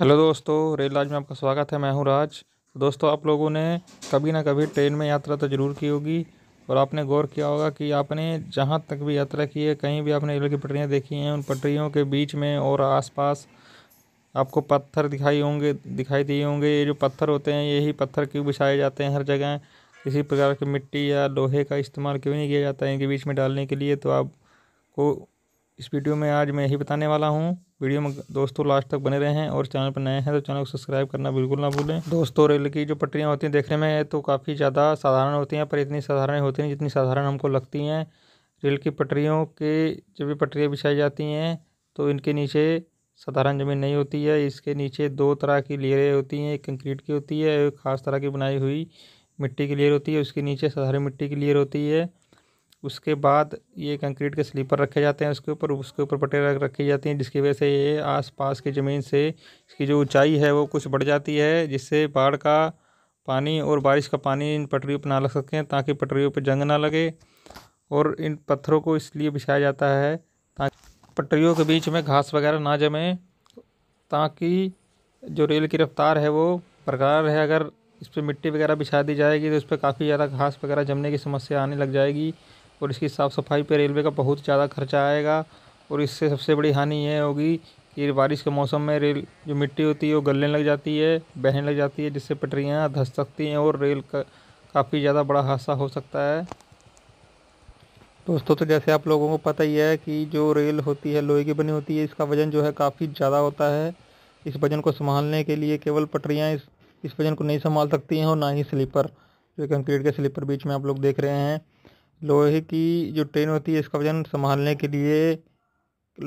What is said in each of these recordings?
hello दोस्तों rail राज में आपका स्वागत है मैं हूं राज तो दोस्तों आप लोगों ने कभी ना कभी ट्रेन में यात्रा तो ज़रूर की होगी और आपने गौर किया होगा कि आपने जहां तक भी यात्रा की है कहीं भी आपने रेल की पटरियां देखी हैं उन पटरियों के बीच में और आसपास आपको पत्थर दिखाई होंगे दिखाई दिए होंगे ये जो पत्थर होते हैं यही पत्थर क्यों बिछाए जाते हैं हर जगह किसी प्रकार की मिट्टी या लोहे का इस्तेमाल क्यों नहीं किया जाता है इनके बीच में डालने के लिए तो आपको इस वीडियो में आज मैं यही बताने वाला हूँ वीडियो में दोस्तों लास्ट तक बने रहें और चैनल पर नए हैं तो चैनल को सब्सक्राइब करना बिल्कुल ना भूलें दोस्तों रेल की जो पटरियाँ होती हैं देखने में तो काफ़ी ज़्यादा साधारण होती हैं पर इतनी साधारण होती हैं जितनी साधारण हमको लगती हैं रेल की पटरियों के जब भी पटरियाँ बिछाई जाती हैं तो इनके नीचे साधारण ज़मीन नहीं होती है इसके नीचे दो तरह की लेयरें होती हैं एक कंक्रीट की होती है एक खास तरह की बनाई हुई मिट्टी की लेयर होती है उसके नीचे साधारण मिट्टी की लेयर होती है उसके बाद ये कंक्रीट के स्लीपर रखे जाते हैं उसके ऊपर उसके ऊपर पटेल रखी जाती हैं जिसकी वजह से ये आसपास की ज़मीन से इसकी जो ऊंचाई है वो कुछ बढ़ जाती है जिससे बाढ़ का पानी और बारिश का पानी इन पटरियों पर ना लग सकें ताकि पटरियों पर जंग ना लगे और इन पत्थरों को इसलिए बिछाया जाता है ताकि पटरियों के बीच में घास वगैरह ना जमे ताकि जो रेल की रफ्तार है वो बरकरार है अगर इस पर मिट्टी वगैरह बिछा दी जाएगी तो इस पर काफ़ी ज़्यादा घास वगैरह जमने की समस्या आने लग जाएगी और इसकी साफ़ सफाई पर रेलवे का बहुत ज़्यादा खर्चा आएगा और इससे सबसे बड़ी हानि यह होगी कि बारिश के मौसम में रेल जो मिट्टी होती है वो गलने लग जाती है बहने लग जाती है जिससे पटरियाँ धस सकती हैं और रेल का काफ़ी ज़्यादा बड़ा हादसा हो सकता है दोस्तों तो जैसे आप लोगों को पता ही है कि जो रेल होती है लोहे की बनी होती है इसका वज़न जो है काफ़ी ज़्यादा होता है इस वज़न को संभालने के लिए केवल पटरियाँ इस इस वज़न को नहीं संभाल सकती हैं और ना ही स्लीपर जो कंक्रीट के स्लीपर बीच में आप लोग देख रहे हैं लोहे की जो ट्रेन होती है इसका वजन संभालने के लिए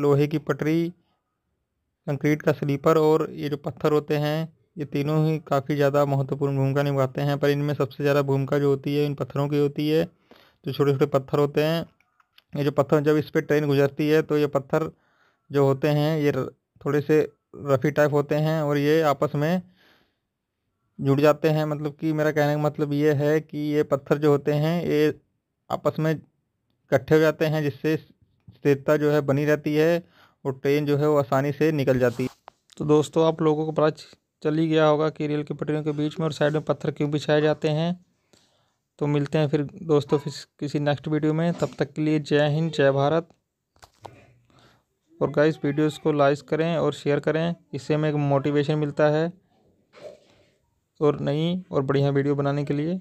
लोहे की पटरी कंक्रीट का स्लीपर और ये जो पत्थर होते हैं ये तीनों ही काफ़ी ज़्यादा महत्वपूर्ण भूमिका निभाते हैं पर इनमें सबसे ज़्यादा भूमिका जो होती है इन पत्थरों की होती है जो छोटे छोटे पत्थर होते हैं ये जो पत्थर जब इस पर ट्रेन गुजरती है तो ये पत्थर जो होते हैं ये थोड़े से रफ़ी टाइप होते हैं और ये आपस में जुड़ जाते हैं मतलब कि मेरा कहने का मतलब ये है कि ये पत्थर जो होते हैं ये आपस में इकट्ठे हो जाते हैं जिससे स्थिरता जो है बनी रहती है और ट्रेन जो है वो आसानी से निकल जाती है तो दोस्तों आप लोगों को पता चल ही गया होगा कि रेल की पटरियों के बीच में और साइड में पत्थर क्यों बिछाए जाते हैं तो मिलते हैं फिर दोस्तों फिर किसी नेक्स्ट वीडियो में तब तक के लिए जय हिंद जय भारत और गाइस वीडियोस को लाइक करें और शेयर करें इससे हमें एक मोटिवेशन मिलता है और नई और बढ़िया वीडियो बनाने के लिए